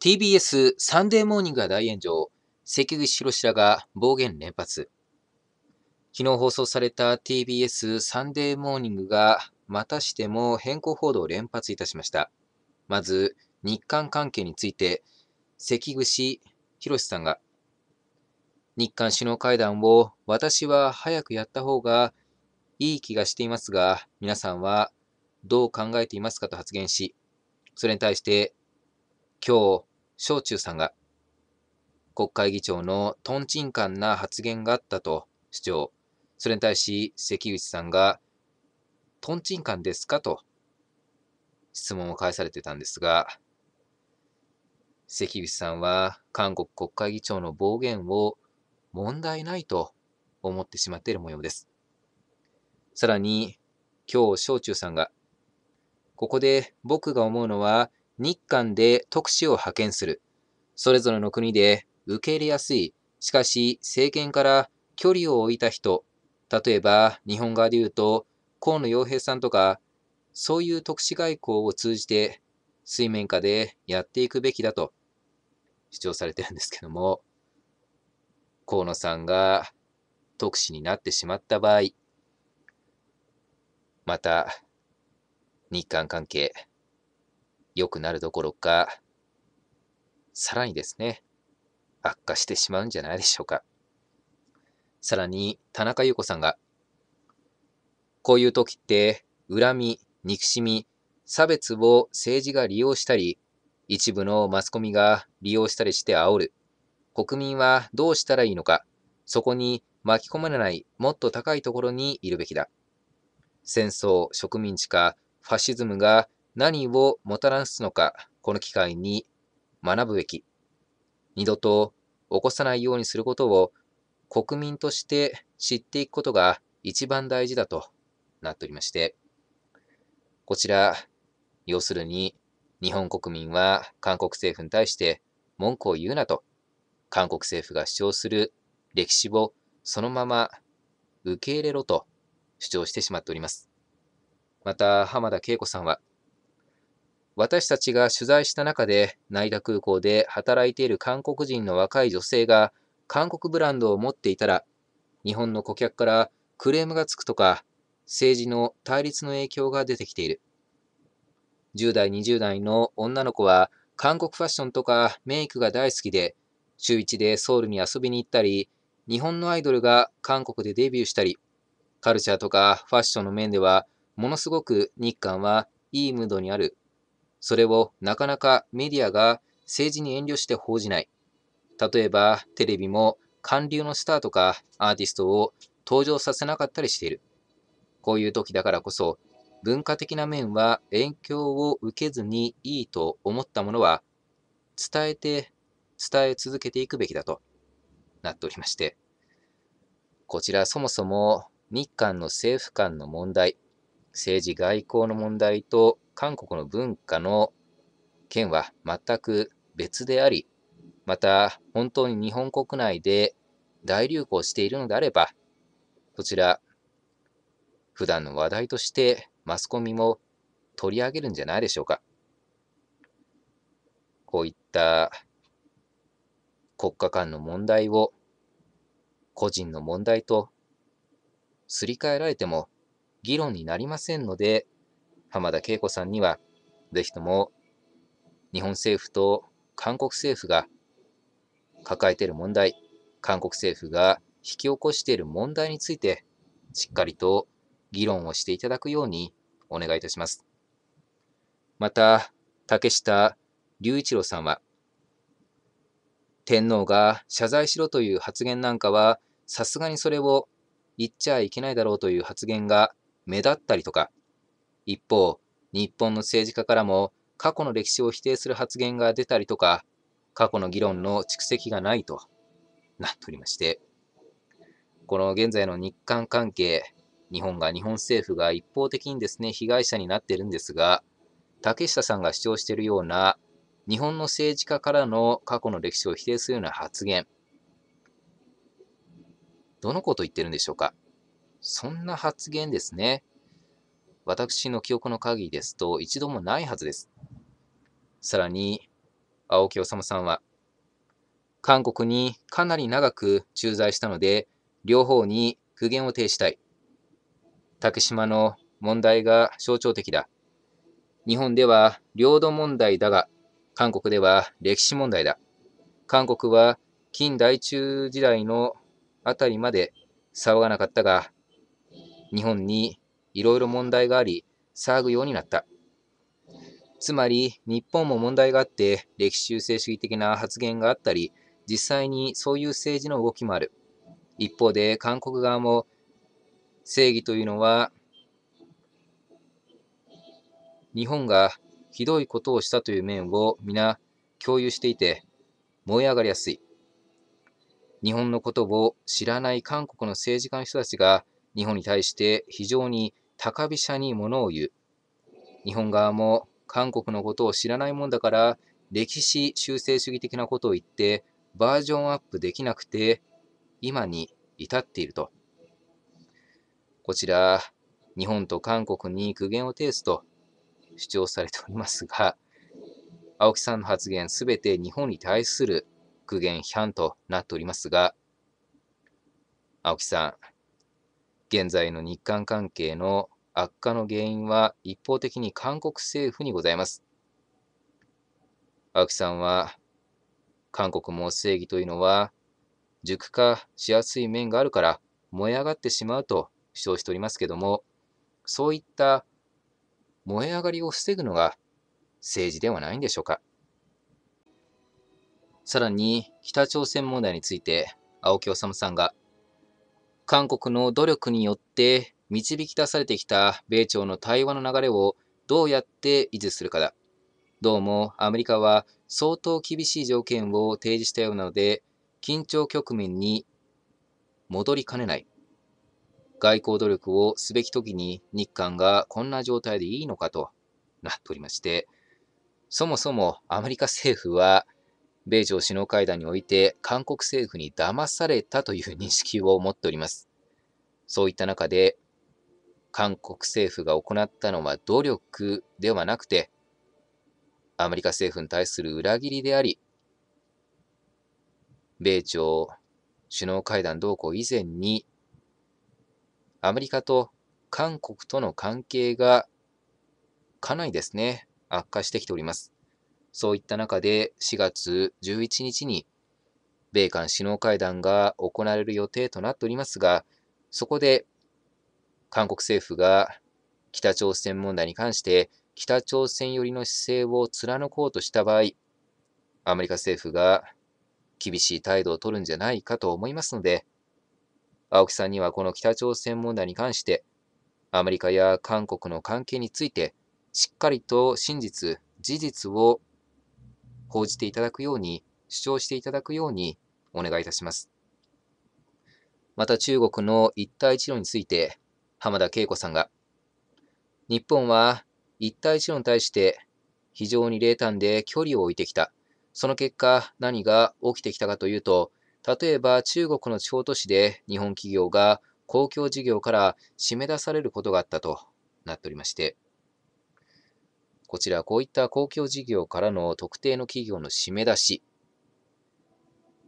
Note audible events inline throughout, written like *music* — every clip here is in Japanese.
TBS サンデーモーニングが大炎上、関口博士らが暴言連発。昨日放送された TBS サンデーモーニングがまたしても変更報道を連発いたしました。まず、日韓関係について、関口博さんが、日韓首脳会談を私は早くやった方がいい気がしていますが、皆さんはどう考えていますかと発言し、それに対して、今日小中さんが、国会議長のとんちんかんな発言があったと主張。それに対し、関口さんが、とんちんかんですかと質問を返されてたんですが、関口さんは韓国国会議長の暴言を問題ないと思ってしまっている模様です。さらに、今日、小中さんが、ここで僕が思うのは、日韓で特使を派遣する。それぞれの国で受け入れやすい。しかし、政権から距離を置いた人。例えば、日本側で言うと、河野洋平さんとか、そういう特使外交を通じて、水面下でやっていくべきだと主張されてるんですけども、河野さんが特使になってしまった場合、また、日韓関係、良くなるどころか、さらにですね、悪化してしまうんじゃないでしょうか。さらに、田中優子さんが、こういう時って、恨み、憎しみ、差別を政治が利用したり、一部のマスコミが利用したりして煽る。国民はどうしたらいいのか。そこに巻き込まれないもっと高いところにいるべきだ。戦争、植民地化、ファシズムが何をもたらすのか、この機会に学ぶべき。二度と起こさないようにすることを国民として知っていくことが一番大事だとなっておりまして、こちら、要するに日本国民は韓国政府に対して文句を言うなと、韓国政府が主張する歴史をそのまま受け入れろと主張してしまっております。また、浜田恵子さんは、私たちが取材した中で、成田空港で働いている韓国人の若い女性が、韓国ブランドを持っていたら、日本の顧客からクレームがつくとか、政治の対立の影響が出てきている。10代、20代の女の子は、韓国ファッションとかメイクが大好きで、週1でソウルに遊びに行ったり、日本のアイドルが韓国でデビューしたり、カルチャーとかファッションの面では、ものすごく日韓はいいムードにあるそれをなかなかメディアが政治に遠慮して報じない。例えば、テレビも韓流のスターとかアーティストを登場させなかったりしている。こういう時だからこそ、文化的な面は影響を受けずにいいと思ったものは、伝えて、伝え続けていくべきだとなっておりまして、こちらそもそも日韓の政府間の問題、政治外交の問題と韓国の文化の件は全く別であり、また本当に日本国内で大流行しているのであれば、こちら、普段の話題としてマスコミも取り上げるんじゃないでしょうか。こういった国家間の問題を個人の問題とすり替えられても議論になりませんので、浜田恵子さんには、ぜひとも日本政府と韓国政府が抱えている問題、韓国政府が引き起こしている問題について、しっかりと議論をしていただくようにお願いいたします。また、竹下隆一郎さんは、天皇が謝罪しろという発言なんかは、さすがにそれを言っちゃいけないだろうという発言が目立ったりとか、一方、日本の政治家からも過去の歴史を否定する発言が出たりとか、過去の議論の蓄積がないとなっておりまして、この現在の日韓関係、日本が、日本政府が一方的にですね、被害者になっているんですが、竹下さんが主張しているような、日本の政治家からの過去の歴史を否定するような発言、どのことを言ってるんでしょうか。そんな発言ですね。私の記憶の限りですと、一度もないはずです。さらに、青木治さんは、韓国にかなり長く駐在したので、両方に苦言を呈したい。竹島の問題が象徴的だ。日本では領土問題だが、韓国では歴史問題だ。韓国は近代中時代のあたりまで騒がなかったが、日本にいろいろ問題があり、騒ぐようになった。つまり、日本も問題があって、歴史修正主義的な発言があったり、実際にそういう政治の動きもある。一方で、韓国側も、正義というのは、日本がひどいことをしたという面を皆共有していて、燃え上がりやすい。日本のことを知らない韓国の政治家の人たちが日本に対して非常に高飛車に物を言う。日本側も韓国のことを知らないもんだから歴史修正主義的なことを言ってバージョンアップできなくて今に至っていると。こちら、日本と韓国に苦言を呈すと主張されておりますが、青木さんの発言すべて日本に対する苦言批判となっておりますが、青木さん、現在の日韓関係の悪化の原因は一方的に韓国政府にございます。青木さんは、韓国も正義というのは、熟化しやすい面があるから燃え上がってしまうと主張しておりますけども、そういった燃え上がりを防ぐのが政治ではないんでしょうか。さらに、北朝鮮問題について、青木治さんが、韓国の努力によって導き出されてきた米朝の対話の流れをどうやって維持するかだ。どうもアメリカは相当厳しい条件を提示したようなので、緊張局面に戻りかねない。外交努力をすべき時に日韓がこんな状態でいいのかとなっておりまして、そもそもアメリカ政府は米朝首脳会談において韓国政府に騙されたという *laughs* 認識を持っております。そういった中で、韓国政府が行ったのは努力ではなくて、アメリカ政府に対する裏切りであり、米朝首脳会談同行以前に、アメリカと韓国との関係がかなりですね、悪化してきております。そういった中で4月11日に米韓首脳会談が行われる予定となっておりますが、そこで韓国政府が北朝鮮問題に関して北朝鮮寄りの姿勢を貫こうとした場合、アメリカ政府が厳しい態度を取るんじゃないかと思いますので、青木さんにはこの北朝鮮問題に関して、アメリカや韓国の関係について、しっかりと真実、事実を報じていただくように、主張していただくようにお願いいたします。また中国の一帯一路について、浜田恵子さんが、日本は一帯一路に対して非常に冷淡で距離を置いてきた。その結果、何が起きてきたかというと、例えば中国の地方都市で日本企業が公共事業から締め出されることがあったとなっておりまして、こちらはこういった公共事業からの特定の企業の締め出し、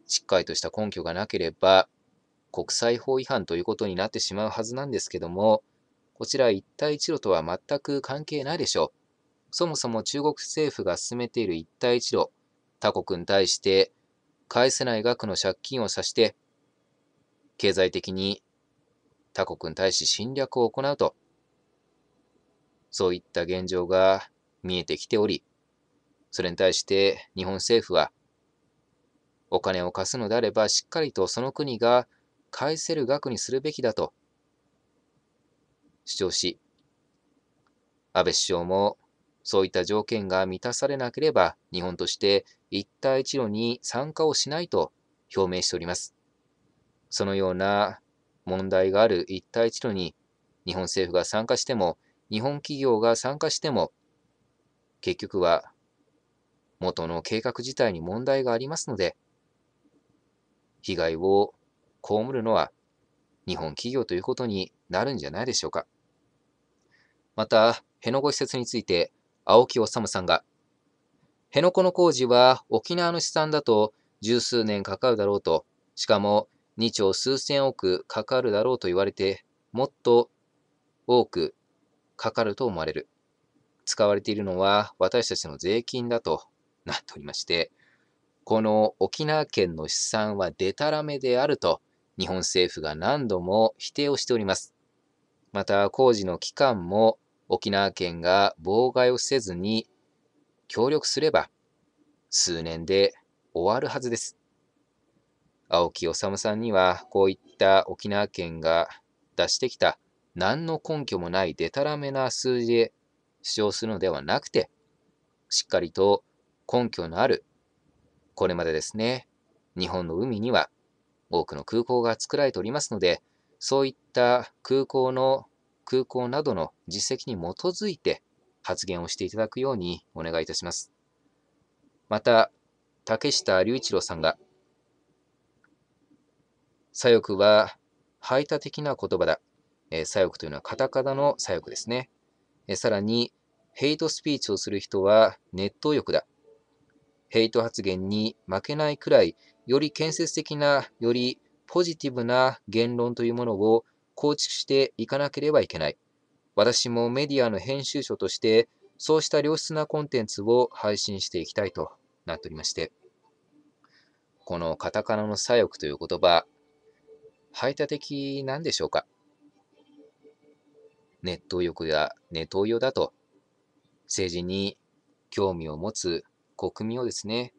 しっかりとした根拠がなければ、国際法違反ということになってしまうはずなんですけども、こちら一帯一路とは全く関係ないでしょう。そもそも中国政府が進めている一帯一路、他国に対して返せない額の借金をさして、経済的に他国に対し侵略を行うと、そういった現状が見えてきており、それに対して日本政府は、お金を貸すのであればしっかりとその国が返せる額にするべきだと主張し、安倍首相もそういった条件が満たされなければ日本として一帯一路に参加をしないと表明しております。そのような問題がある一帯一路に日本政府が参加しても日本企業が参加しても結局は元の計画自体に問題がありますので、被害を被るのは日本企業ということになるんじゃないでしょうか。また、辺野古施設について、青木治さんが、辺野古の工事は沖縄の資産だと十数年かかるだろうと、しかも2兆数千億かかるだろうと言われて、もっと多くかかると思われる。使われているのは私たちの税金だとなっておりまして、この沖縄県の資産はデタラメであると日本政府が何度も否定をしております。また工事の期間も沖縄県が妨害をせずに協力すれば数年で終わるはずです。青木治さんにはこういった沖縄県が出してきた何の根拠もないデタラメな数字で主張するのではなくて、しっかりと根拠のある、これまでですね、日本の海には多くの空港が作られておりますので、そういった空港の空港などの実績に基づいて発言をしていただくようにお願いいたします。また、竹下隆一郎さんが、左翼は排他的な言葉だ。えー、左翼というのはカタカナの左翼ですね。えさらに、ヘイトスピーチをする人はネット欲だ。ヘイト発言に負けないくらい、より建設的な、よりポジティブな言論というものを構築していかなければいけない。私もメディアの編集者として、そうした良質なコンテンツを配信していきたいとなっておりまして、このカタカナの左翼という言葉、排他的なんでしょうかネット欲やネトウヨだと、政治に興味を持つ国民をですね、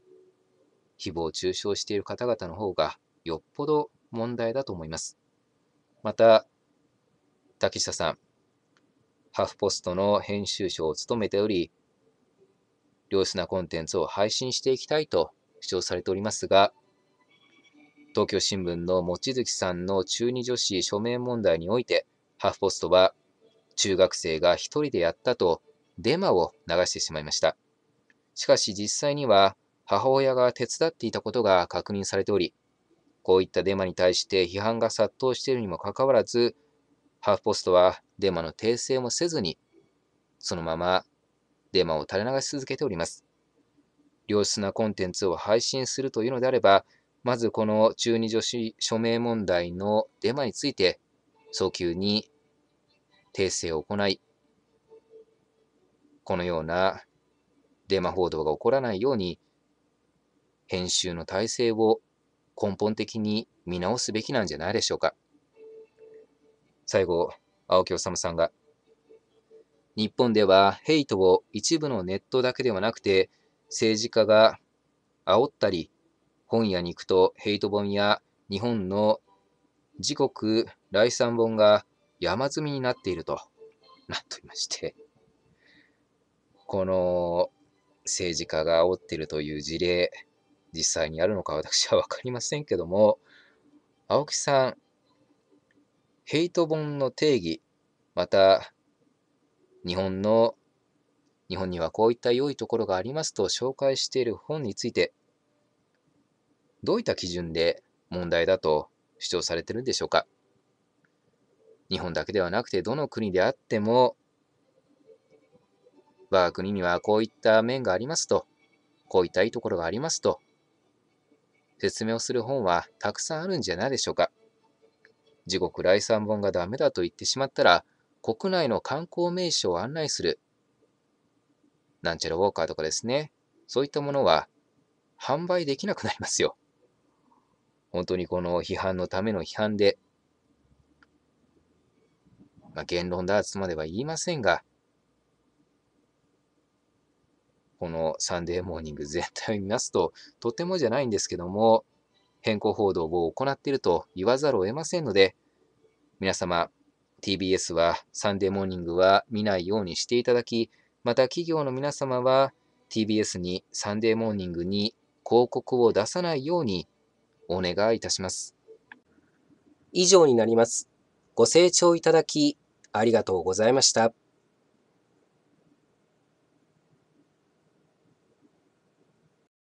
誹謗中傷している方々の方がよっぽど問題だと思います。また、竹下さん、ハフポストの編集長を務めており、良質なコンテンツを配信していきたいと主張されておりますが、東京新聞の望月さんの中二女子署名問題において、ハーフポストは中学生が一人でやったとデマを流してしまいました。しかし実際には母親が手伝っていたことが確認されており、こういったデマに対して批判が殺到しているにもかかわらず、ハーフポストはデマの訂正もせずに、そのままデマを垂れ流し続けております。良質なコンテンツを配信するというのであれば、まずこの中二女子署名問題のデマについて、早急に訂正を行い、このようなデマ報道が起こらないように、編集の体制を根本的に見直すべきなんじゃないでしょうか。最後、青木治さんが、日本ではヘイトを一部のネットだけではなくて、政治家が煽ったり、本屋に行くとヘイト本や日本の自国来産本が山積みになっているとなっとりまして、この政治家が煽っているという事例、実際にあるのか私は分かりませんけども、青木さん、ヘイト本の定義、また、日本の、日本にはこういった良いところがありますと紹介している本について、どういった基準で問題だと主張されてるんでしょうか。日本だけではなくて、どの国であっても、我が国にはこういった面がありますと、こういったいいところがありますと、説明をする本はたくさんあるんじゃないでしょうか。自国来産本がダメだと言ってしまったら、国内の観光名所を案内する、なんちゃらウォーカーとかですね、そういったものは販売できなくなりますよ。本当にこの批判のための批判で、まあ、言論弾圧までは言いませんが、このサンデーモーニング全体を見ますと、とてもじゃないんですけども、変更報道を行っていると言わざるを得ませんので、皆様、TBS はサンデーモーニングは見ないようにしていただき、また企業の皆様は TBS にサンデーモーニングに広告を出さないようにお願いいたします。以上になります。ご清聴いただきありがとうございました。